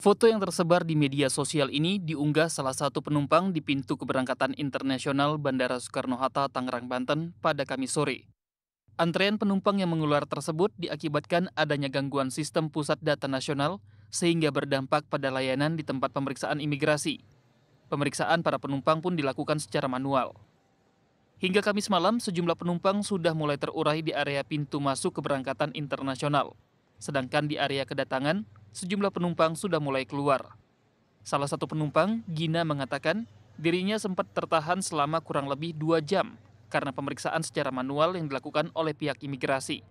Foto yang tersebar di media sosial ini diunggah salah satu penumpang di pintu keberangkatan internasional Bandara Soekarno-Hatta, Tangerang, Banten pada Kamis sore. Antrean penumpang yang mengular tersebut diakibatkan adanya gangguan sistem pusat data nasional sehingga berdampak pada layanan di tempat pemeriksaan imigrasi. Pemeriksaan para penumpang pun dilakukan secara manual. Hingga Kamis malam, sejumlah penumpang sudah mulai terurai di area pintu masuk keberangkatan internasional. Sedangkan di area kedatangan, sejumlah penumpang sudah mulai keluar. Salah satu penumpang, Gina, mengatakan dirinya sempat tertahan selama kurang lebih dua jam karena pemeriksaan secara manual yang dilakukan oleh pihak imigrasi.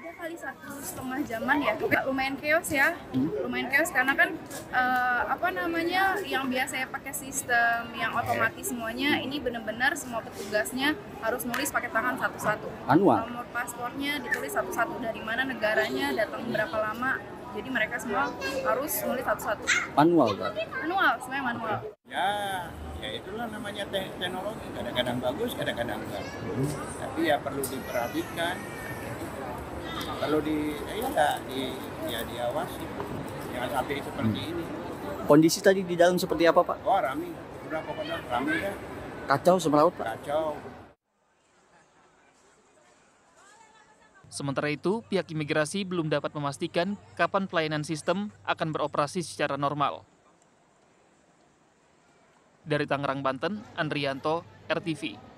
ada kali satu setengah jaman ya lumayan chaos ya lumayan chaos karena kan uh, apa namanya yang biasa biasanya pakai sistem yang otomatis semuanya ini benar-benar semua petugasnya harus nulis pakai tangan satu-satu manual nomor paspornya ditulis satu-satu dari mana negaranya datang berapa lama jadi mereka semua harus nulis satu-satu manual kan manual semuanya manual ya ya itulah namanya teknologi kadang-kadang bagus kadang-kadang enggak hmm. tapi ya perlu diperhatikan kalau di ya, di ya diawasi jangan sampai seperti hmm. ini kondisi tadi di dalam seperti apa pak? Oh rame, udah pokoknya rame ya. Kacau semeraut pak? Kacau. Sementara itu, pihak imigrasi belum dapat memastikan kapan pelayanan sistem akan beroperasi secara normal. Dari Tangerang, Banten, Andrianto, RTV.